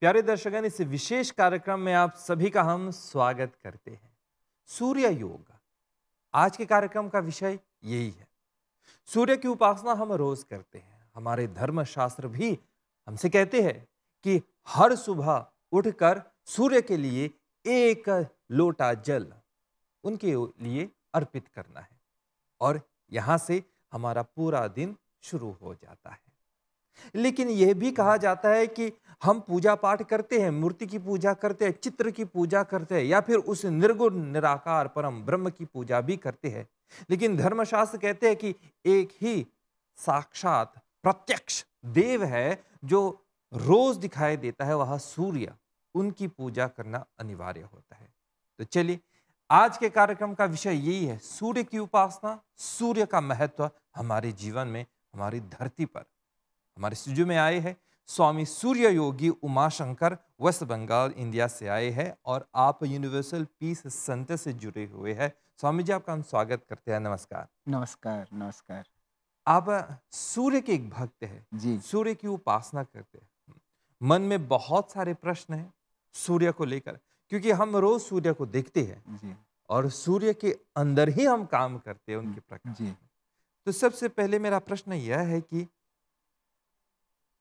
प्यारे दर्शकन इस विशेष कार्यक्रम में आप सभी का हम स्वागत करते हैं सूर्य योग आज के कार्यक्रम का विषय यही है सूर्य की उपासना हम रोज करते हैं हमारे धर्म शास्त्र भी हमसे कहते हैं कि हर सुबह उठकर सूर्य के लिए एक लोटा जल उनके लिए अर्पित करना है और यहाँ से हमारा पूरा दिन शुरू हो जाता है लेकिन यह भी कहा जाता है कि हम पूजा पाठ करते हैं मूर्ति की पूजा करते हैं चित्र की पूजा करते हैं या फिर उस निर्गुण निराकार परम ब्रह्म की पूजा भी करते हैं लेकिन धर्मशास्त्र कहते हैं कि एक ही साक्षात प्रत्यक्ष देव है जो रोज दिखाई देता है वह सूर्य उनकी पूजा करना अनिवार्य होता है तो चलिए आज के कार्यक्रम का विषय यही है सूर्य की उपासना सूर्य का महत्व हमारे जीवन में हमारी धरती पर हमारे स्टूडियो में आए हैं स्वामी सूर्य योगी उमाशंकर वेस्ट बंगाल इंडिया से आए हैं और आप यूनिवर्सल पीस संत से जुड़े हुए हैं स्वामी जी आपका हम स्वागत करते हैं नमस्कार नमस्कार नमस्कार आप सूर्य के एक भक्त हैं जी सूर्य की उपासना करते हैं मन में बहुत सारे प्रश्न हैं सूर्य को लेकर क्योंकि हम रोज सूर्य को देखते हैं और सूर्य के अंदर ही हम काम करते हैं उनके हम्म, प्रकार तो सबसे पहले मेरा प्रश्न यह है कि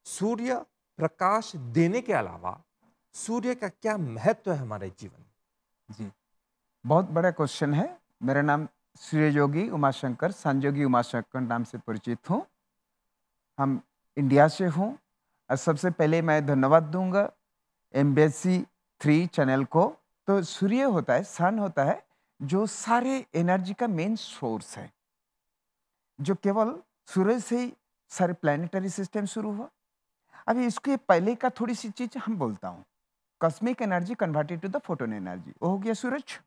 सूर्य प्रकाश देने के अलावा सूर्य का क्या महत्व है हमारे जीवन जी बहुत बड़ा क्वेश्चन है मेरा नाम योगी उमाशंकर संजोगी उमाशंकर नाम से परिचित हूँ हम इंडिया से हूँ और सबसे पहले मैं धन्यवाद दूंगा एम थ्री चैनल को तो सूर्य होता है सन होता है जो सारे एनर्जी का मेन सोर्स है जो केवल सूर्य से ही सारे प्लानिटरी सिस्टम शुरू हुआ अब इसके पहले का थोड़ी सी चीज हम बोलता हूँ cosmic energy converted to the photon energy वो हो गया सूरज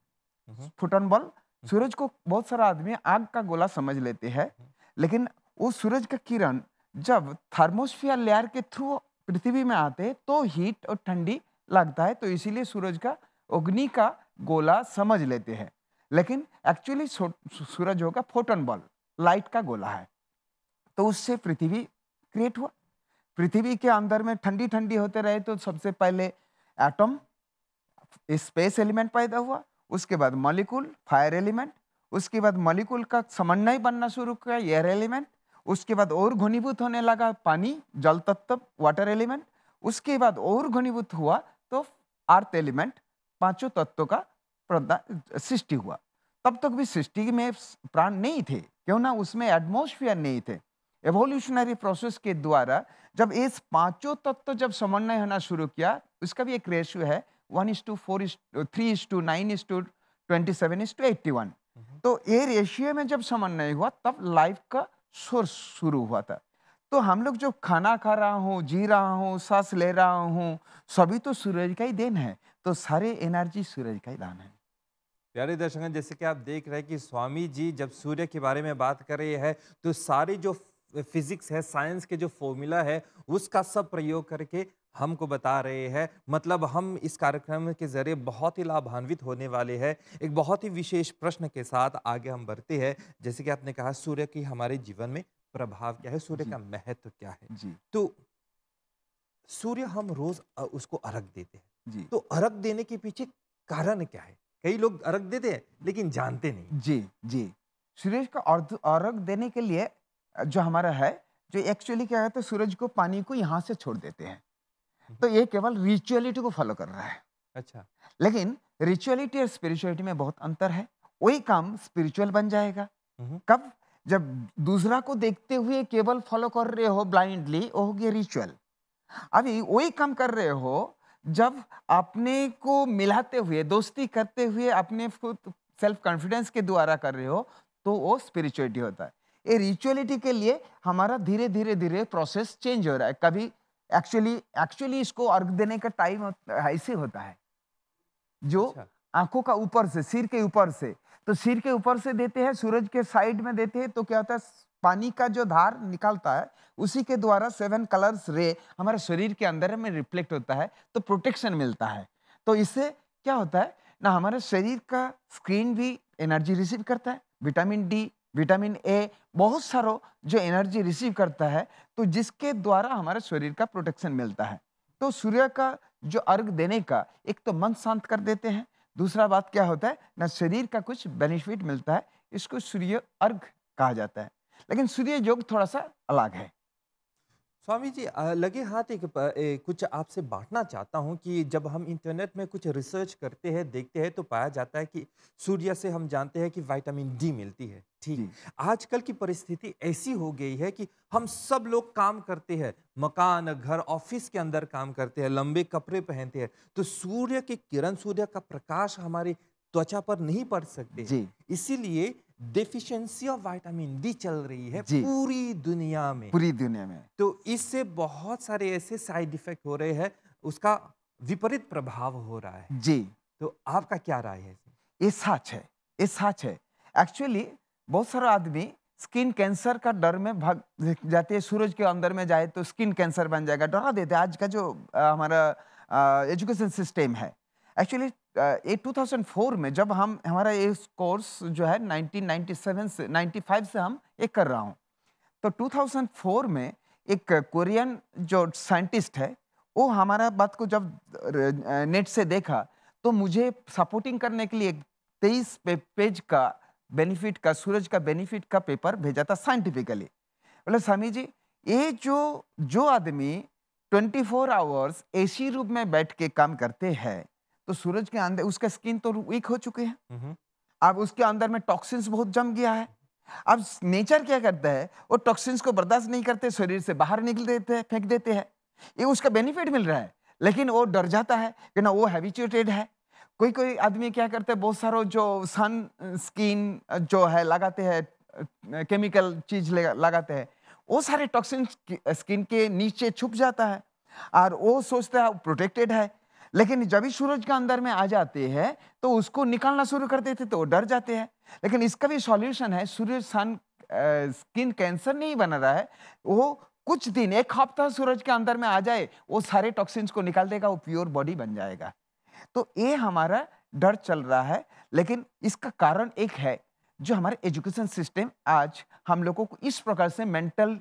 हम्म। फोटोन बॉल हम्म। सूरज को बहुत सारा आदमी आग का गोला समझ लेते हैं हम्म। लेकिन वो सूरज का किरण जब थर्मोस्फियर लेयर के थ्रू पृथ्वी में आते तो हीट और ठंडी लगता है तो इसीलिए सूरज का अग्नि का गोला समझ लेते हैं लेकिन एक्चुअली सूरज होगा फोटोन बॉल लाइट का गोला है तो उससे पृथ्वी क्रिएट हुआ पृथ्वी के अंदर में ठंडी ठंडी होते रहे तो सबसे पहले एटम स्पेस एलिमेंट पैदा हुआ उसके बाद मॉलिक्यूल फायर एलिमेंट उसके बाद मॉलिक्यूल का समन्वय बनना शुरू किया एयर एलिमेंट उसके बाद और घनीभूत होने लगा पानी जल तत्व वाटर एलिमेंट उसके बाद और घनीभूत हुआ तो अर्थ एलिमेंट पांचों तत्वों का सृष्टि हुआ तब तक भी सृष्टि में प्राण नहीं थे क्यों ना उसमें एटमोस्फियर नहीं थे एवोल्यूशनरी प्रोसेस के द्वारा जब इस पांचों तत्व तो जब समन्वय होना शुरू किया उसका भी एक रेशियो है one is to four is three is to nine is to twenty seven is to eighty one तो ये रेशियो में जब समन्वय हुआ तब लाइफ का सोर्स शुरू हुआ था तो हम लोग जो खाना खा रहा हूँ जी रहा हूँ सांस ले रहा हूँ सभी तो सूरज का ही देन है तो सारे एनर्जी सूरज का ही दान है प्यारे दर्शक जैसे कि आप देख रहे हैं कि स्वामी जी जब सूर्य के बारे में बात कर रहे हैं तो सारी जो फिजिक्स है साइंस के जो फॉर्मूला है उसका सब प्रयोग करके हमको बता रहे हैं मतलब हम इस कार्यक्रम के जरिए बहुत ही लाभान्वित होने वाले हैं एक बहुत ही विशेष प्रश्न के साथ आगे हम बढ़ते हैं जैसे कि आपने कहा सूर्य की हमारे जीवन में प्रभाव क्या है सूर्य का महत्व क्या है जी तो सूर्य हम रोज उसको अर्घ देते हैं तो अर्घ देने के पीछे कारण क्या है कई लोग अर्घ देते हैं लेकिन जानते नहीं जी जी सूर्य का अर्घ देने के लिए जो हमारा है जो एक्चुअली क्या है तो सूरज को पानी को यहाँ से छोड़ देते हैं हम्म। तो ये केवल रिचुअलिटी को फॉलो कर रहा है अच्छा लेकिन रिचुअलिटी और स्पिरिचुअलिटी में बहुत अंतर है वही काम स्पिरिचुअल बन जाएगा हम्म। कब जब दूसरा को देखते हुए केवल फॉलो कर रहे हो ब्लाइंडली वो हो गया रिचुअल अभी वही काम कर रहे हो जब अपने को मिलाते हुए दोस्ती करते हुए अपने खुद सेल्फ कॉन्फिडेंस के द्वारा कर रहे हो तो वो स्पिरिचुअलिटी होता है ये रिचुअलिटी के लिए हमारा धीरे धीरे धीरे प्रोसेस चेंज हो रहा है कभी एक्चुअली एक्चुअली इसको अर्घ देने का टाइम ऐसे होता है जो अच्छा। आंखों का ऊपर से सिर के ऊपर से तो सिर के ऊपर से देते हैं सूरज के साइड में देते हैं तो क्या होता है पानी का जो धार निकालता है उसी के द्वारा सेवन कलर्स रे हमारे शरीर के अंदर में रिफ्लेक्ट होता है तो प्रोटेक्शन मिलता है तो इससे क्या होता है ना हमारे शरीर का स्क्रीन भी एनर्जी रिसीव करता है विटामिन डी विटामिन ए बहुत सारो जो एनर्जी रिसीव करता है तो जिसके द्वारा हमारे शरीर का प्रोटेक्शन मिलता है तो सूर्य का जो अर्घ देने का एक तो मन शांत कर देते हैं दूसरा बात क्या होता है ना शरीर का कुछ बेनिफिट मिलता है इसको सूर्य अर्घ कहा जाता है लेकिन सूर्य योग थोड़ा सा अलग है स्वामी जी लगे हाथ एक, कुछ आपसे बांटना चाहता हूँ कि जब हम इंटरनेट में कुछ रिसर्च करते हैं देखते हैं तो पाया जाता है कि सूर्य से हम जानते हैं कि विटामिन डी मिलती है ठीक आजकल की परिस्थिति ऐसी हो गई है कि हम सब लोग काम करते हैं मकान घर ऑफिस के अंदर काम करते हैं लंबे कपड़े पहनते हैं तो सूर्य की किरण सूर्य का प्रकाश हमारी त्वचा पर नहीं पड़ सकते इसीलिए डिफिशियंसी ऑफ विटामिन डी चल रही है पूरी दुनिया में पूरी दुनिया में तो इससे बहुत सारे ऐसे साइड इफेक्ट हो रहे हैं उसका विपरीत प्रभाव हो रहा है जी तो आपका क्या राय है ये सच है ये सच है एक्चुअली बहुत सारे आदमी स्किन कैंसर का डर में भाग जाते हैं सूरज के अंदर में जाए तो स्किन कैंसर बन जाएगा डरा देते आज का जो आ, हमारा एजुकेशन सिस्टम है एक्चुअली uh, ये थाउजेंड 2004 में जब हम हमारा ये कोर्स जो है 1997 से 95 से हम एक कर रहा हूँ तो 2004 में एक कोरियन जो साइंटिस्ट है वो हमारा बात को जब नेट से देखा तो मुझे सपोर्टिंग करने के लिए एक तेईस पे, पेज का बेनिफिट का सूरज का बेनिफिट का पेपर भेजा था साइंटिफिकली बोले स्वामी जी ये जो जो आदमी 24 आवर्स सी रूप में बैठ के काम करते हैं तो सूरज के अंदर उसका स्किन तो वीक हो चुकी है हम्म हम्म। अब उसके अंदर में टॉक्सिन्स बहुत जम गया है अब नेचर क्या करता है वो टॉक्सिन्स को बर्दाश्त नहीं करते शरीर से बाहर निकल देते हैं फेंक देते हैं ये उसका बेनिफिट मिल रहा है लेकिन वो डर जाता है कि ना वो हैबिचुएटेड है कोई कोई आदमी क्या करते हैं बहुत सारो जो सन स्किन जो है लगाते हैं केमिकल चीज लगाते हैं वो सारे टॉक्सिन स्किन के नीचे छुप जाता है और वो सोचता है प्रोटेक्टेड है लेकिन जब भी सूरज के अंदर में आ जाते हैं तो उसको निकालना शुरू कर देते तो डर जाते हैं लेकिन इसका भी सॉल्यूशन है सूर्य सन स्किन कैंसर नहीं बन रहा है वो कुछ दिन एक हफ्ता सूरज के अंदर में आ जाए वो सारे टॉक्सिन्स को निकाल देगा वो प्योर बॉडी बन जाएगा तो ये हमारा डर चल रहा है लेकिन इसका कारण एक है जो हमारे एजुकेशन सिस्टम आज हम लोगों को इस प्रकार से मेंटल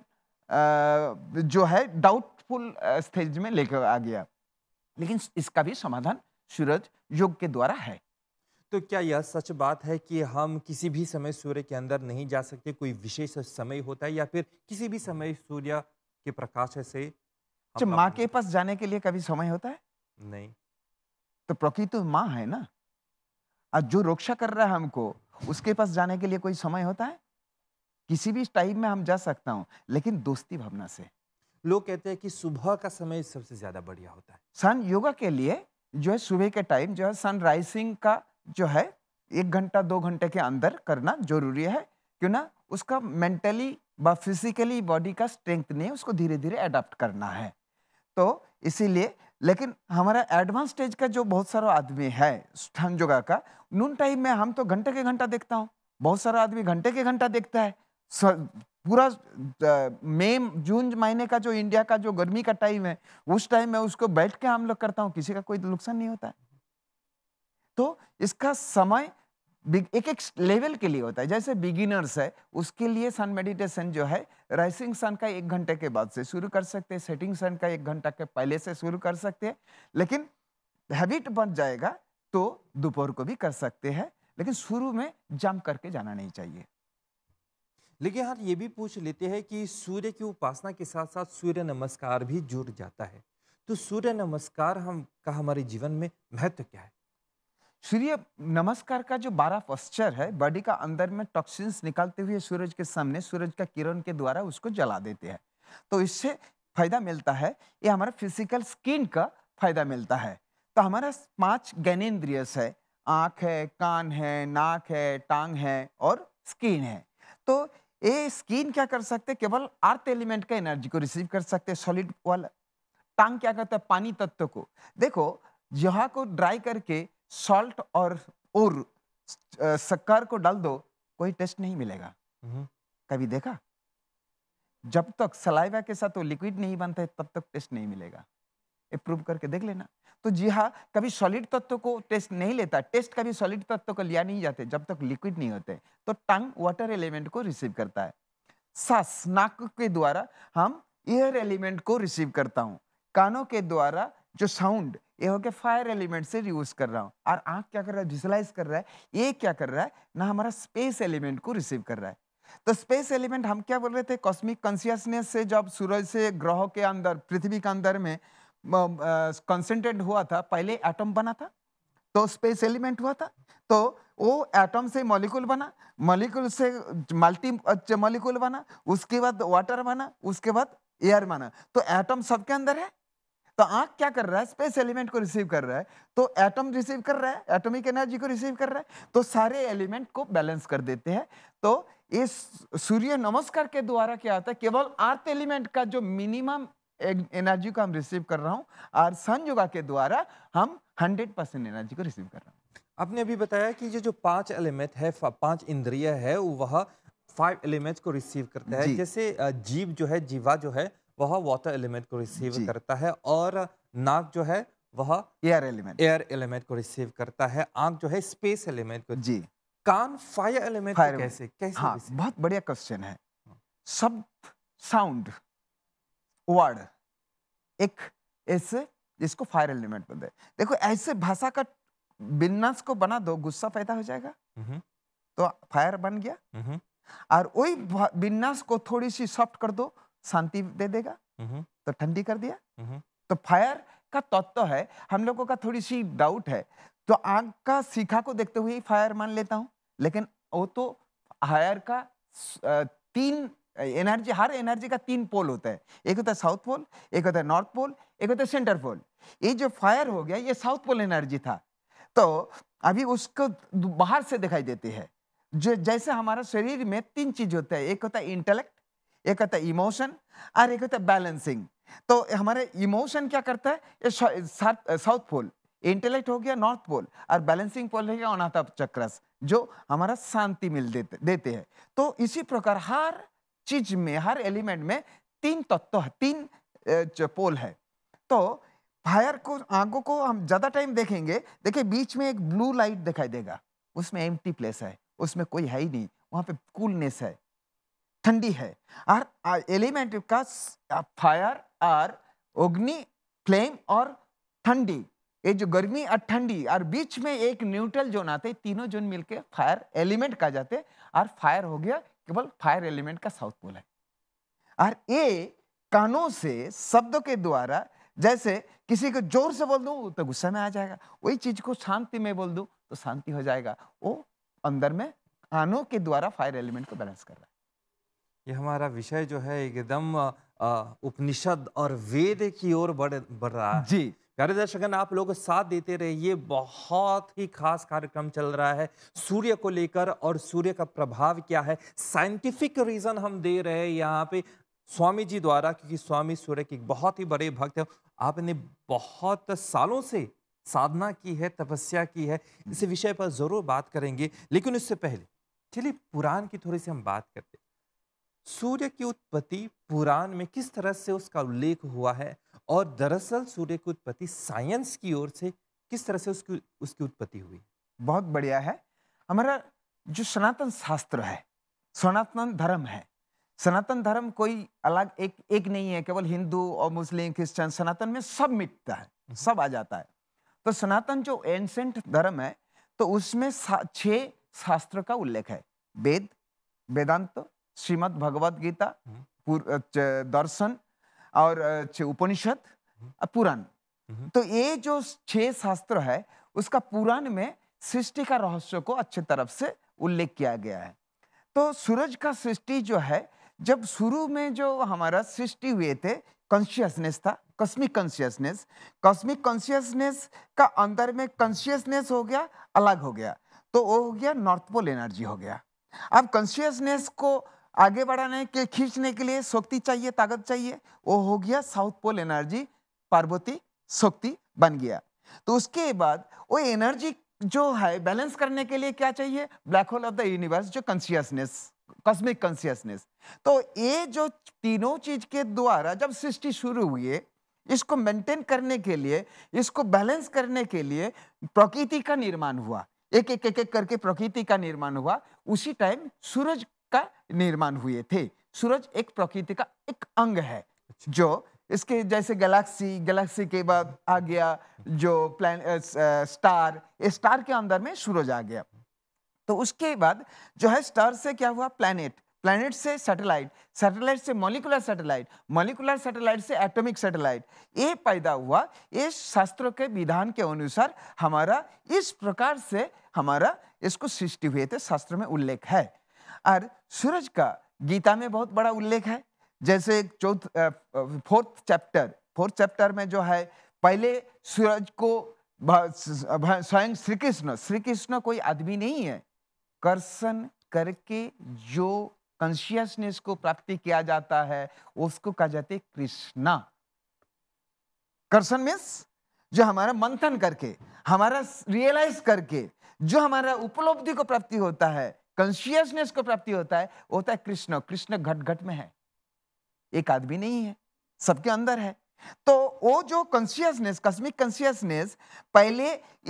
जो है डाउटफुल स्टेज में लेकर आ गया लेकिन इसका भी समाधान सूरज योग के द्वारा है तो क्या यह सच बात है कि हम किसी भी समय सूर्य के अंदर नहीं जा सकते कोई विशेष समय होता है या फिर किसी भी समय सूर्य के प्रकाश से अच्छा, माँ के पास जाने के लिए कभी समय होता है नहीं तो प्रकृति तो माँ है ना आज जो रक्षा कर रहा है हमको उसके पास जाने के लिए कोई समय होता है किसी भी टाइम में हम जा सकता हूँ लेकिन दोस्ती भावना से लोग कहते हैं कि सुबह का समय सबसे ज्यादा बढ़िया होता है सन योगा के लिए जो है सुबह के टाइम जो है सन राइजिंग का जो है एक घंटा दो घंटे के अंदर करना जरूरी है क्यों ना उसका मेंटली व फिजिकली बॉडी का स्ट्रेंथ नहीं उसको धीरे धीरे अडाप्ट करना है तो इसीलिए लेकिन हमारा एडवांस स्टेज का जो बहुत सारा आदमी है स्थान योगा का नून टाइम में हम तो घंटे के घंटा देखता हूँ बहुत सारा आदमी घंटे के घंटा देखता है पूरा मई जून महीने का जो इंडिया का जो गर्मी का टाइम है उस टाइम में उसको बैठ के हम लोग करता हूँ किसी का कोई नुकसान नहीं होता है तो इसका समय एक एक लेवल के लिए होता है जैसे बिगिनर्स है उसके लिए सन मेडिटेशन जो है राइसिंग सन का एक घंटे के बाद से शुरू कर सकते हैं सेटिंग सन का एक घंटा के पहले से शुरू कर सकते हैं लेकिन हैबिट बन जाएगा तो दोपहर को भी कर सकते हैं लेकिन शुरू में जम करके जाना नहीं चाहिए लेकिन हम हाँ, ये भी पूछ लेते हैं कि सूर्य की उपासना के साथ साथ सूर्य नमस्कार भी जुड़ जाता है तो सूर्य नमस्कार हम का हमारे जीवन में महत्व क्या है सूर्य नमस्कार का जो बारह पोस्चर है बॉडी का अंदर में टॉक्सिन्स निकालते हुए सूरज के सामने सूरज का किरण के द्वारा उसको जला देते हैं तो इससे फायदा मिलता है ये हमारा फिजिकल स्किन का फायदा मिलता है तो हमारा पांच ज्ञानेन्द्रियस है आँख है कान है नाक है टांग है और स्किन है तो ये स्किन क्या कर सकते केवल अर्थ एलिमेंट का एनर्जी को रिसीव कर सकते सॉलिड वाला टांग क्या करता है पानी तत्व को देखो यहाँ को ड्राई करके सॉल्ट और और शक्कर को डाल दो कोई टेस्ट नहीं मिलेगा हम्म। कभी देखा जब तक सलाइवा के साथ वो लिक्विड नहीं बनता है तब तक टेस्ट नहीं मिलेगा अप्रूव करके देख लेना तो जी हाँ कभी सॉलिड तत्व को टेस्ट नहीं लेता टेस्ट कभी सॉलिड तत्व को लिया नहीं जाते जब तक लिक्विड नहीं होते तो टंग वाटर एलिमेंट को रिसीव करता है सांस नाक के द्वारा हम एयर एलिमेंट को रिसीव करता हूँ कानों के द्वारा जो साउंड ये हो गया फायर एलिमेंट से यूज कर रहा हूँ और आँख क्या कर रहा है विजुलाइज कर रहा है ये क्या कर रहा है ना हमारा स्पेस एलिमेंट को रिसीव कर रहा है तो स्पेस एलिमेंट हम क्या बोल रहे थे कॉस्मिक कॉन्सियसनेस से जब सूरज से ग्रहों के अंदर पृथ्वी के अंदर में कंसेंट्रेट हुआ था पहले एटम बना था तो स्पेस एलिमेंट हुआ था तो वो एटम से मॉलिक्यूल बना मॉलिक्यूल से मल्टी मॉलिक्यूल बना उसके बाद वाटर बना उसके बाद एयर बना तो एटम सबके अंदर है तो आंख क्या कर रहा है स्पेस एलिमेंट को रिसीव कर रहा है तो एटम रिसीव कर रहा है एटॉमिक एनर्जी को रिसीव कर रहा है तो सारे एलिमेंट को बैलेंस कर देते हैं तो इस सूर्य नमस्कार के द्वारा क्या होता है केवल अर्थ एलिमेंट का जो मिनिमम एनर्जी को हम रिसीव कर रहा हूँ और सन योगा के द्वारा हम हंड्रेड परसेंट एनर्जी को रिसीव कर रहा हूँ आपने अभी बताया कि ये जो पांच एलिमेंट है पांच इंद्रिय है वह फाइव एलिमेंट्स को रिसीव करता है जैसे जीव जो है जीवा जो है वह वाटर एलिमेंट को रिसीव करता है और नाक जो है वह एयर एलिमेंट एयर एलिमेंट को रिसीव करता है आंख जो है स्पेस एलिमेंट को जी कान फायर एलिमेंट कैसे कैसे हाँ, बहुत बढ़िया क्वेश्चन है शब्द साउंड वर्ड एक ऐसे जिसको फायर एलिमेंट बोलते हैं देखो ऐसे भाषा का बिन्नास को बना दो गुस्सा पैदा हो जाएगा mm-hmm. तो फायर बन गया mm-hmm. और वही बिन्नास को थोड़ी सी सॉफ्ट कर दो शांति दे देगा mm-hmm. तो ठंडी कर दिया तो फायर का तत्व तो है हम लोगों का थोड़ी सी डाउट है तो आग का सीखा को देखते हुए फायर मान लेता हूँ लेकिन वो तो हायर का तीन एनर्जी हर एनर्जी का तीन पोल होता है एक होता है साउथ पोल एक होता है नॉर्थ पोल एक होता है सेंटर पोल ये जो फायर हो गया ये साउथ पोल एनर्जी था तो अभी उसको बाहर से दिखाई देती है जो जैसे हमारा शरीर में तीन चीज होता है एक होता है इंटेलेक्ट एक होता है इमोशन और एक होता है बैलेंसिंग तो हमारे इमोशन क्या करता है साउथ पोल इंटेलेक्ट हो गया नॉर्थ पोल और बैलेंसिंग पोल हो गया अनाथ चक्रस जो हमारा शांति मिल देते देते हैं तो इसी प्रकार हर चीज में हर एलिमेंट में तीन तत्व है तीन पोल है तो फायर को आंखों को हम ज्यादा टाइम देखेंगे देखिए बीच में एक ब्लू लाइट दिखाई देगा उसमें एम्प्टी प्लेस है उसमें कोई है ही नहीं वहां पे कूलनेस है ठंडी है और एलिमेंट का फायर और अग्नि फ्लेम और ठंडी ये जो गर्मी और ठंडी और बीच में एक न्यूट्रल जोन आते तीनों जोन मिलके फायर एलिमेंट कहा जाते और फायर हो गया केवल फायर एलिमेंट का साउथ पोल है और ये कानों से शब्दों के द्वारा जैसे किसी को जोर से बोल दूं तो गुस्से में आ जाएगा वही चीज को शांति में बोल दूं तो शांति हो जाएगा वो अंदर में कानों के द्वारा फायर एलिमेंट को बैलेंस कर रहा है ये हमारा विषय जो है एकदम उपनिषद और वेद की ओर बढ़ बढ़ रहा है जी प्यारे दर्शकन आप लोग साथ देते रहिए बहुत ही खास कार्यक्रम चल रहा है सूर्य को लेकर और सूर्य का प्रभाव क्या है साइंटिफिक रीजन हम दे रहे हैं यहाँ पे स्वामी जी द्वारा क्योंकि स्वामी सूर्य के बहुत ही बड़े भक्त हैं आपने बहुत सालों से साधना की है तपस्या की है इस विषय पर जरूर बात करेंगे लेकिन उससे पहले चलिए पुराण की थोड़ी सी हम बात करते सूर्य की उत्पत्ति पुराण में किस तरह से उसका उल्लेख हुआ है और दरअसल सूर्य की उत्पत्ति साइंस की ओर से किस तरह से उसकी उसकी उत्पत्ति हुई बहुत बढ़िया है हमारा जो सनातन शास्त्र है सनातन धर्म है सनातन धर्म कोई अलग एक एक नहीं है केवल हिंदू और मुस्लिम क्रिश्चियन सनातन में सब मिटता है सब आ जाता है तो सनातन जो एंशेंट धर्म है तो उसमें छह शास्त्र का उल्लेख है वेद वेदांत श्रीमद भगवद गीता हम्म। दर्शन और उपनिषद हम्म। पुराण हम्म। तो ये जो छह शास्त्र है उसका पुराण में सृष्टि का रहस्य को अच्छे तरफ से उल्लेख किया गया है तो सूरज का सृष्टि जो है जब शुरू में जो हमारा सृष्टि हुए थे कॉन्शियसनेस था कॉस्मिक कॉन्शियसनेस कॉस्मिक कॉन्शियसनेस का अंदर में कॉन्शियसनेस हो गया अलग हो गया तो वो हो गया नॉर्थ पोल एनर्जी हो गया अब कॉन्शियसनेस को आगे बढ़ाने के खींचने के लिए शक्ति चाहिए ताकत चाहिए वो हो गया साउथ पोल एनर्जी पार्वती शक्ति बन गया तो उसके बाद वो एनर्जी जो है बैलेंस करने के लिए क्या चाहिए black hole of the universe जो कॉन्सियसनेस कॉस्मिक कॉन्सियसनेस तो ये जो तीनों चीज के द्वारा जब सृष्टि शुरू हुई है इसको मेंटेन करने के लिए इसको बैलेंस करने के लिए प्रकृति का निर्माण हुआ एक एक एक एक करके प्रकृति का निर्माण हुआ उसी टाइम सूरज का निर्माण हुए थे सूरज एक प्रकृति का एक अंग है जो इसके जैसे गैलेक्सी गैलेक्सी के बाद आ गया जो प्लान स्टार स्टार के अंदर में सूरज आ गया तो उसके बाद जो है स्टार से क्या हुआ प्लैनेट प्लैनेट से सैटेलाइट सैटेलाइट से मोलिकुलर सैटेलाइट मोलिकुलर सैटेलाइट से एटॉमिक सैटेलाइट ये पैदा हुआ ये शास्त्रों के विधान के अनुसार हमारा इस प्रकार से हमारा इसको सृष्टि हुए थे शास्त्र में उल्लेख है और सूरज का गीता में बहुत बड़ा उल्लेख है जैसे चौथ फोर्थ चैप्टर फोर्थ चैप्टर में जो है पहले सूरज को स्वयं श्री कृष्ण श्री कृष्ण कोई आदमी नहीं है कर्षण करके जो कॉन्शियसनेस को प्राप्ति किया जाता है उसको कहा जाते कृष्णा कर्षण मीन्स जो हमारा मंथन करके हमारा रियलाइज करके जो हमारा उपलब्धि को प्राप्ति होता है कॉन्शियसनेस को प्राप्ति होता है वो होता है कृष्ण कृष्ण घट घट में है एक आदमी नहीं है सबके अंदर है तो वो जो कॉन्शियसनेस कस्मिक कॉन्शियसनेस पहले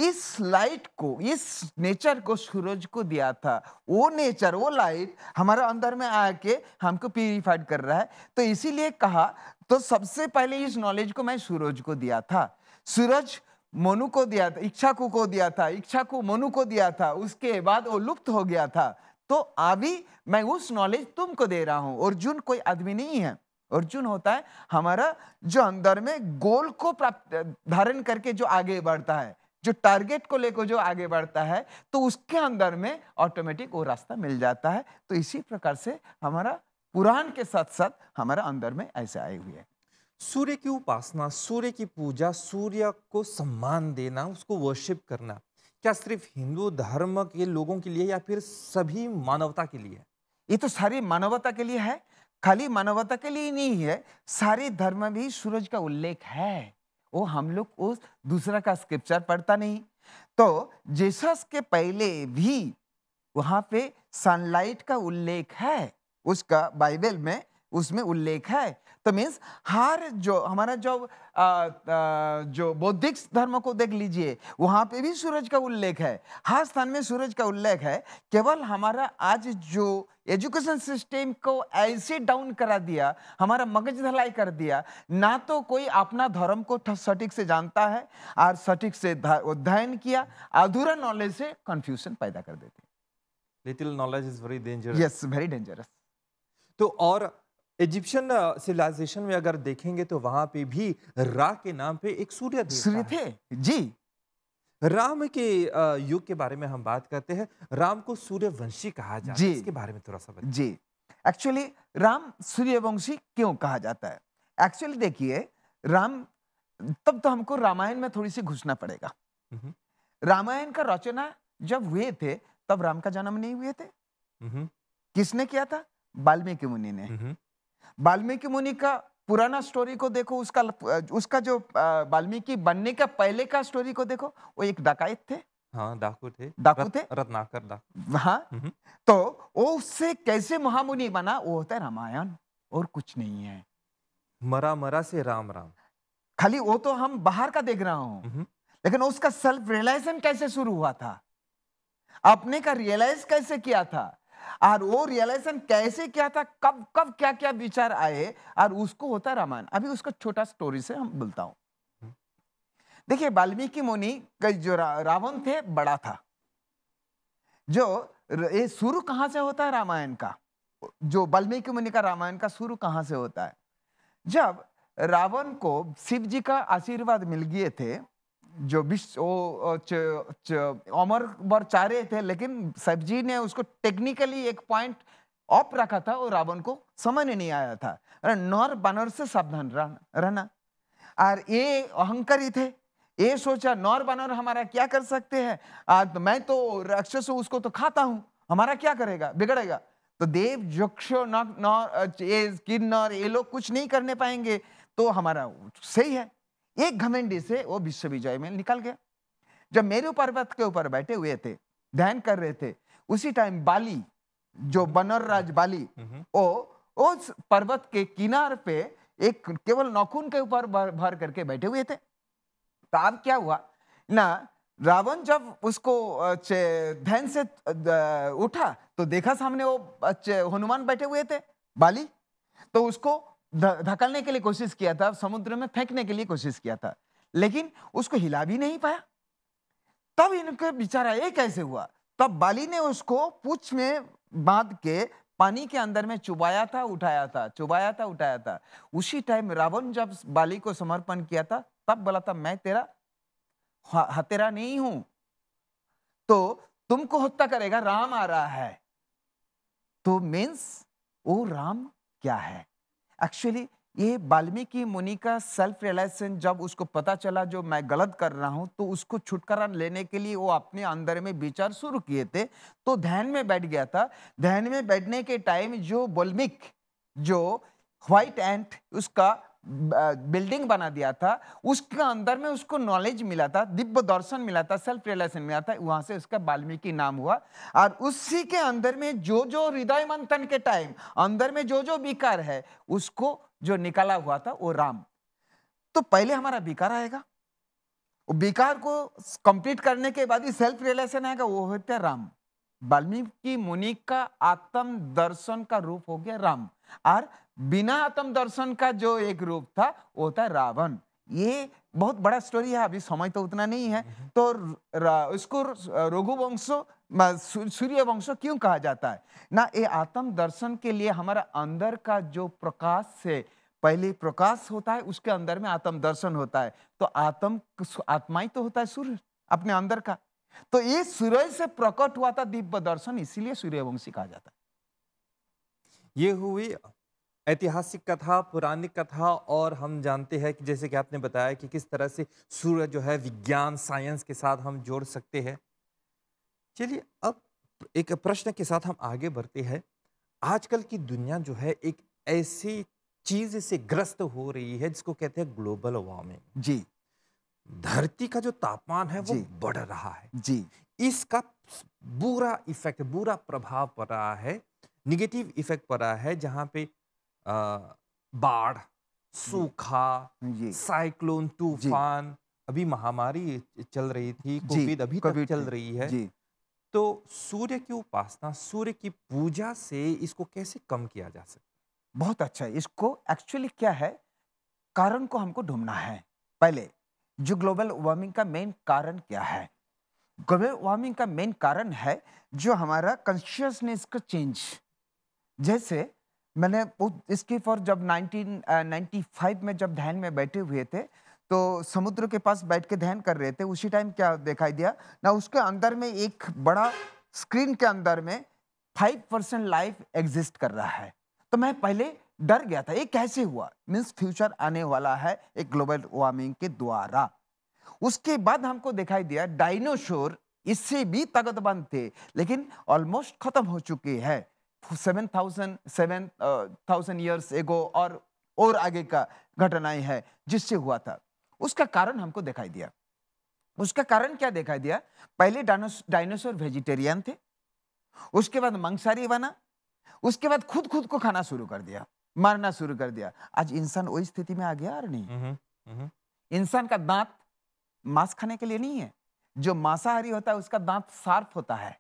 इस लाइट को इस नेचर को सूरज को दिया था वो नेचर वो लाइट हमारा अंदर में आके हमको प्यूरिफाइड कर रहा है तो इसीलिए कहा तो सबसे पहले इस नॉलेज को मैं सूरज को दिया था सूरज मनु को दिया था इच्छा को दिया था इच्छा को मनु को दिया था उसके बाद वो लुप्त हो गया था तो अभी मैं उस नॉलेज तुमको दे रहा हूँ अर्जुन कोई आदमी नहीं है अर्जुन होता है हमारा जो अंदर में गोल को प्राप्त धारण करके जो आगे बढ़ता है जो टारगेट को लेकर जो आगे बढ़ता है तो उसके अंदर में ऑटोमेटिक वो रास्ता मिल जाता है तो इसी प्रकार से हमारा पुराण के साथ साथ हमारा अंदर में ऐसे आए हुए हैं सूर्य की उपासना सूर्य की पूजा सूर्य को सम्मान देना उसको वर्शिप करना क्या सिर्फ हिंदू धर्म के लोगों के लिए या फिर सभी मानवता के लिए ये तो सारी मानवता के लिए है खाली मानवता के लिए नहीं है सारे धर्म भी सूरज का उल्लेख है वो हम लोग उस दूसरा का स्क्रिप्चर पढ़ता नहीं तो जेसस के पहले भी वहां पे सनलाइट का उल्लेख है उसका बाइबल में उसमें उल्लेख है तो मीन्स हर जो हमारा जो आ, आ, जो बौद्धिक धर्म को देख लीजिए वहाँ पे भी सूरज का उल्लेख है हर स्थान में सूरज का उल्लेख है केवल हमारा आज जो एजुकेशन सिस्टम को ऐसे डाउन करा दिया हमारा मगज धलाई कर दिया ना तो कोई अपना धर्म को सटीक से जानता है और सटीक से अध्ययन किया अधूरा नॉलेज से कंफ्यूजन पैदा कर देते little knowledge is very dangerous yes very dangerous तो और इजिप्शियन सिविलाइजेशन uh, में अगर देखेंगे तो वहां पे भी रा के नाम पे एक सूर्य सूर्य थे जी राम के uh, युग के बारे में हम बात करते हैं राम को सूर्यवंशी कहा जाता है इसके बारे में थोड़ा सा जी एक्चुअली राम सूर्यवंशी क्यों कहा जाता है एक्चुअली देखिए राम तब तो हमको रामायण में थोड़ी सी घुसना पड़ेगा हम्म। रामायण का रचना जब हुए थे तब राम का जन्म नहीं हुए थे हम्म। किसने किया था वाल्मीकि मुनि ने हम्म। वाल्मीकि मुनि का पुराना स्टोरी को देखो उसका उसका जो वाल्मीकि बनने का पहले का स्टोरी को देखो वो एक डकायत थे हाँ डाकू थे डाकू रत, थे रत्नाकर हाँ हम्म। तो वो उससे कैसे महामुनि बना वो होता है रामायण और कुछ नहीं है मरा मरा से राम राम खाली वो तो हम बाहर का देख रहा हूँ हम्म। लेकिन उसका सेल्फ रियलाइजेशन कैसे शुरू हुआ था अपने का रियलाइज कैसे किया था और वो रियलाइजेशन कैसे क्या था कब कब क्या क्या विचार आए और उसको होता रामायण अभी उसका छोटा स्टोरी से हम बोलता हूँ देखिए वाल्मीकि मुनि का जो रावण थे बड़ा था जो ये शुरू कहाँ से होता है रामायण का जो वाल्मीकि मुनि का रामायण का शुरू कहाँ से होता है जब रावण को शिव जी का आशीर्वाद मिल गए थे जो विश्व अमर उमर भर चाह रहे थे लेकिन सब्जी ने उसको टेक्निकली एक पॉइंट ऑफ रखा था और रावण को समझ नहीं आया था नर बानर से सावधान रहना और ये अहंकारी थे ये सोचा नर बानर हमारा क्या कर सकते हैं तो मैं तो राक्षस उसको तो खाता हूँ हमारा क्या करेगा बिगड़ेगा तो देव जक्ष नौर ये ये लोग कुछ नहीं करने पाएंगे तो हमारा सही है एक घमेंडी से वो विश्व विजय में निकल गया जब मेरू पर्वत के ऊपर बैठे हुए थे ध्यान कर रहे थे उसी टाइम बाली जो बनर राज हम्म। बाली वो हम्म। उस पर्वत के किनार पे एक केवल नौकुन के ऊपर भर करके बैठे हुए थे तो अब क्या हुआ ना रावण जब उसको ध्यान से उठा तो देखा सामने वो हनुमान बैठे हुए थे बाली तो उसको धकलने के लिए कोशिश किया था समुद्र में फेंकने के लिए कोशिश किया था लेकिन उसको हिला भी नहीं पाया तब इनके बेचारा ये कैसे हुआ तब बाली ने उसको पूछ में बांध के पानी के अंदर में चुबाया था उठाया था चुबाया था उठाया था उसी टाइम रावण जब बाली को समर्पण किया था तब बोला था मैं तेरा हतेरा नहीं हूं तो तुमको हत्या करेगा राम आ रहा है तो मीन्स वो राम क्या है एक्चुअली ये वाल्मीकि मुनि का सेल्फ रियलाइजेशन जब उसको पता चला जो मैं गलत कर रहा हूँ तो उसको छुटकारा लेने के लिए वो अपने अंदर में विचार शुरू किए थे तो ध्यान में बैठ गया था ध्यान में बैठने के टाइम जो वाल्मीकि जो व्हाइट एंट उसका बिल्डिंग बना दिया था उसके अंदर में उसको नॉलेज मिला था दिव्य दर्शन मिला था सेल्फ रियलाइजेशन मिला था वहां से उसका वाल्मीकि नाम हुआ और उसी के अंदर में जो जो हृदय मंथन के टाइम अंदर में जो जो विकार है उसको जो निकाला हुआ था वो राम तो पहले हमारा विकार आएगा विकार को कंप्लीट करने के बाद ही सेल्फ रियलाइजेशन आएगा वो होता है राम वाल्मीकि मुनि का आत्म दर्शन का रूप हो गया राम और बिना आत्म दर्शन का जो एक रूप था वो था रावण ये बहुत बड़ा स्टोरी है अभी समय तो उतना नहीं है हम्म। तो इसको रघुवंशो सूर्य वंशो क्यों कहा जाता है ना ये आत्म दर्शन के लिए हमारा अंदर का जो प्रकाश से पहले प्रकाश होता है उसके अंदर में आत्म दर्शन होता है तो आत्म आत्माई तो होता है सूर्य अपने अंदर का तो ये सूर्य से प्रकट हुआ था दिव्य दर्शन इसीलिए सूर्यवंशी कहा जाता है ये हुई ऐतिहासिक कथा पुराणिक कथा और हम जानते हैं कि जैसे कि आपने बताया कि किस तरह से सूर्य जो है विज्ञान साइंस के साथ हम जोड़ सकते हैं चलिए अब एक प्रश्न के साथ हम आगे बढ़ते हैं आजकल की दुनिया जो है एक ऐसी चीज से ग्रस्त हो रही है जिसको कहते हैं ग्लोबल वार्मिंग जी धरती का जो तापमान है वो बढ़ रहा है जी इसका बुरा इफेक्ट बुरा प्रभाव पड़ रहा है निगेटिव इफेक्ट पड़ा है जहाँ पे बाढ़ सूखा साइक्लोन तूफान अभी महामारी चल रही थी कोविड अभी तक चल रही है तो सूर्य की उपासना सूर्य की पूजा से इसको कैसे कम किया जा सकता बहुत अच्छा इसको एक्चुअली क्या है कारण को हमको ढूंढना है पहले जो ग्लोबल वार्मिंग का मेन कारण क्या है ग्लोबल वार्मिंग का मेन कारण है जो हमारा कॉन्शियसनेस का चेंज जैसे मैंने इसकी फॉर जब 1995 में जब ध्यान में बैठे हुए थे तो समुद्र के पास बैठ के ध्यान कर रहे थे उसी टाइम क्या दिखाई दिया ना उसके अंदर में एक बड़ा स्क्रीन के अंदर में फाइव परसेंट लाइफ एग्जिस्ट कर रहा है तो मैं पहले डर गया था ये कैसे हुआ मीन्स फ्यूचर आने वाला है एक ग्लोबल वार्मिंग के द्वारा उसके बाद हमको दिखाई दिया डायनोशोर इससे भी ताकतबंद थे लेकिन ऑलमोस्ट खत्म हो चुके हैं seven thousand seven thousand years ago और और आगे का घटनाएं है जिससे हुआ था उसका कारण हमको दिखाई दिया उसका कारण क्या दिखाई दिया पहले डायनासोर वेजिटेरियन थे उसके बाद मंसारी बना उसके बाद खुद खुद को खाना शुरू कर दिया मारना शुरू कर दिया आज इंसान वही स्थिति में आ गया और नहीं हम्म, हम्म। इंसान का दांत मांस खाने के लिए नहीं है जो मांसाहारी होता है उसका दांत सार्प होता है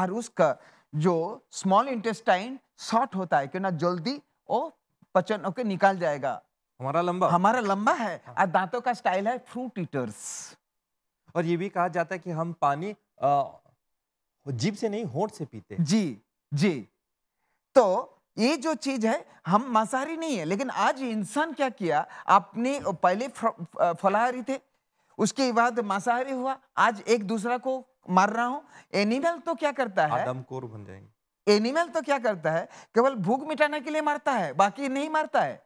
और उसका जो स्मॉल इंटेस्टाइन शॉर्ट होता है क्यों ना जल्दी वो पचन ओके निकाल जाएगा हमारा लंबा हमारा लंबा है हाँ। और दांतों का स्टाइल है फ्रूट ईटर्स और ये भी कहा जाता है कि हम पानी जीभ से नहीं होठ से पीते जी जी तो ये जो चीज है हम मांसाहारी नहीं है लेकिन आज इंसान क्या किया आपने पहले फलाहारी थे उसके बाद मांसाहारी हुआ आज एक दूसरा को मार रहा हूं एनिमल तो क्या करता है आदमखोर बन जाएंगे एनिमल तो क्या करता है केवल भूख मिटाने के लिए मारता है बाकी नहीं मारता है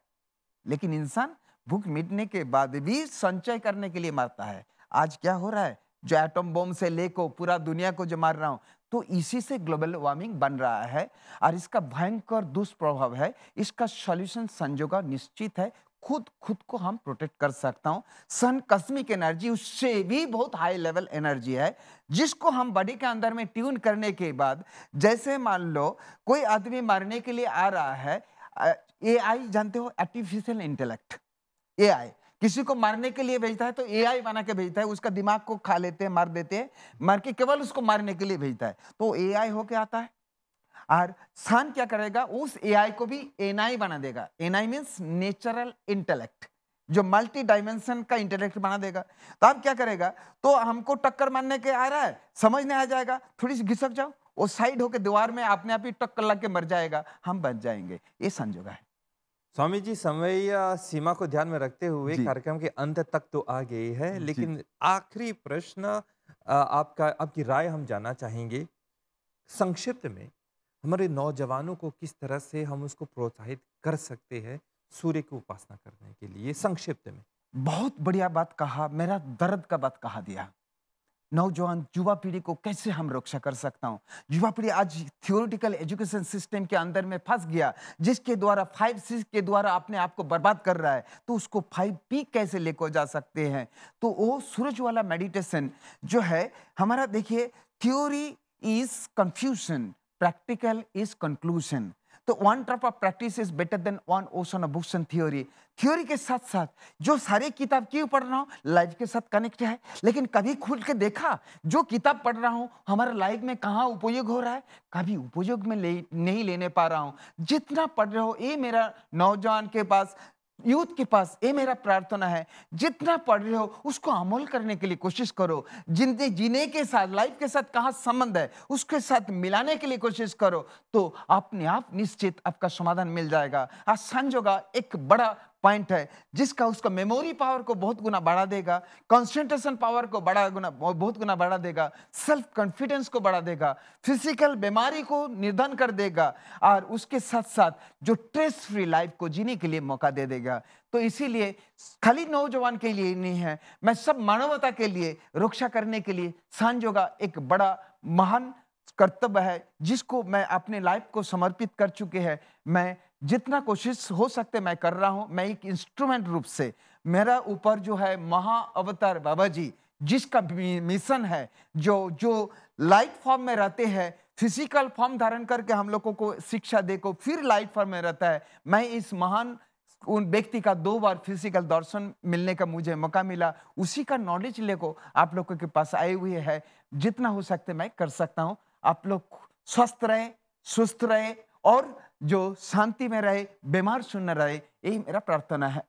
लेकिन इंसान भूख मिटने के बाद भी संचय करने के लिए मारता है आज क्या हो रहा है जो एटम बम से लेको पूरा दुनिया को जो मार रहा हूं तो इसी से ग्लोबल वार्मिंग बन रहा है और इसका भयंकर दुष्प्रभाव है इसका सॉल्यूशन संजोगा निश्चित है खुद खुद को हम प्रोटेक्ट कर सकता हूँ सन कस्मिक एनर्जी उससे भी बहुत हाई लेवल एनर्जी है जिसको हम बॉडी के अंदर में ट्यून करने के बाद जैसे मान लो कोई आदमी मारने के लिए आ रहा है ए आई जानते हो आर्टिफिशियल इंटेलेक्ट ए आई किसी को मारने के लिए भेजता है तो एआई बना के भेजता है उसका दिमाग को खा लेते हैं मार देते हैं मार के केवल उसको मारने के लिए भेजता है तो एआई होके आता है और सान क्या करेगा उस एआई को भी एनआई बना देगा एनआई आई नेचुरल इंटेलेक्ट जो मल्टी डायमेंशन का इंटेलेक्ट बना देगा तो आप क्या करेगा तो हमको टक्कर मारने के आ रहा है समझ नहीं आ जाएगा थोड़ी सी घिसक जाओ वो साइड होकर दीवार में अपने आप ही टक्कर लग के मर जाएगा हम बच जाएंगे ये संजोगा है स्वामी जी समय सीमा को ध्यान में रखते हुए कार्यक्रम के अंत तक तो आ गई है लेकिन आखिरी प्रश्न आपका आपकी राय हम जानना चाहेंगे संक्षिप्त में हमारे नौजवानों को किस तरह से हम उसको प्रोत्साहित कर सकते हैं सूर्य की उपासना करने के लिए संक्षिप्त में बहुत बढ़िया बात कहा मेरा दर्द का बात कहा दिया नौजवान युवा पीढ़ी को कैसे हम रक्षा कर सकता हूँ युवा पीढ़ी आज थियोरिटिकल एजुकेशन सिस्टम के अंदर में फंस गया जिसके द्वारा फाइव सी के द्वारा अपने आप को बर्बाद कर रहा है तो उसको फाइव पी कैसे लेकर जा सकते हैं तो वो सूरज वाला मेडिटेशन जो है हमारा देखिए theory is confusion practical is conclusion. तो one drop of practice is better than one ocean of books and theory theory के साथ साथ जो सारे किताब क्यों पढ़ रहा हूँ लाइफ के साथ कनेक्ट है लेकिन कभी खुल के देखा जो किताब पढ़ रहा हूँ हमारे लाइफ में कहाँ उपयोग हो रहा है कभी उपयोग में ले, नहीं लेने पा रहा हूँ जितना पढ़ रहे हो ये मेरा नौजवान के पास यूथ के पास ये मेरा प्रार्थना है जितना पढ़ रहे हो उसको अमल करने के लिए कोशिश करो जिंदे जीने के साथ लाइफ के साथ कहाँ संबंध है उसके साथ मिलाने के लिए कोशिश करो तो अपने आप निश्चित आपका समाधान मिल जाएगा आज संजोगा एक बड़ा पॉइंट है जिसका उसका मेमोरी पावर को बहुत गुना बढ़ा देगा कंसंट्रेशन पावर को बड़ा गुना बहुत गुना बढ़ा देगा सेल्फ कॉन्फिडेंस को बढ़ा देगा फिजिकल बीमारी को निर्धन कर देगा और उसके साथ साथ जो स्ट्रेस फ्री लाइफ को जीने के लिए मौका दे देगा तो इसीलिए खाली नौजवान के लिए नहीं है मैं सब मानवता के लिए रक्षा करने के लिए सांझ एक बड़ा महान कर्तव्य है जिसको मैं अपने लाइफ को समर्पित कर चुके हैं मैं जितना कोशिश हो सकते मैं कर रहा हूँ मैं एक इंस्ट्रूमेंट रूप से मेरा ऊपर जो है महा अवतार बाबा जी जिसका मिशन है जो जो लाइट फॉर्म में रहते हैं फिजिकल फॉर्म धारण करके हम लोगों को शिक्षा दे को फिर लाइट फॉर्म में रहता है मैं इस महान उन व्यक्ति का दो बार फिजिकल दर्शन मिलने का मुझे मौका मिला उसी का नॉलेज ले को आप लोगों के पास आए हुए है जितना हो सकते मैं कर सकता हूँ आप लोग स्वस्थ रहें सुस्त रहे और जो शांति में रहे बीमार सुन रहे यही मेरा प्रार्थना है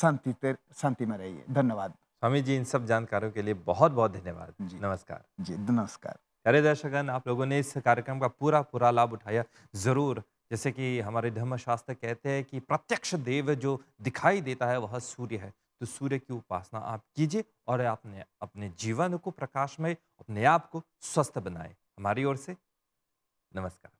शांति शांति में रहिए धन्यवाद स्वामी जी इन सब जानकारों के लिए बहुत बहुत धन्यवाद नमस्कार जी नमस्कार अरे दर्शकगण आप लोगों ने इस कार्यक्रम का पूरा पूरा लाभ उठाया ज़रूर जैसे कि हमारे धर्मशास्त्र कहते हैं कि प्रत्यक्ष देव जो दिखाई देता है वह सूर्य है तो सूर्य की उपासना आप कीजिए और आपने अपने जीवन को प्रकाशमय अपने आप को स्वस्थ बनाए हमारी ओर से नमस्कार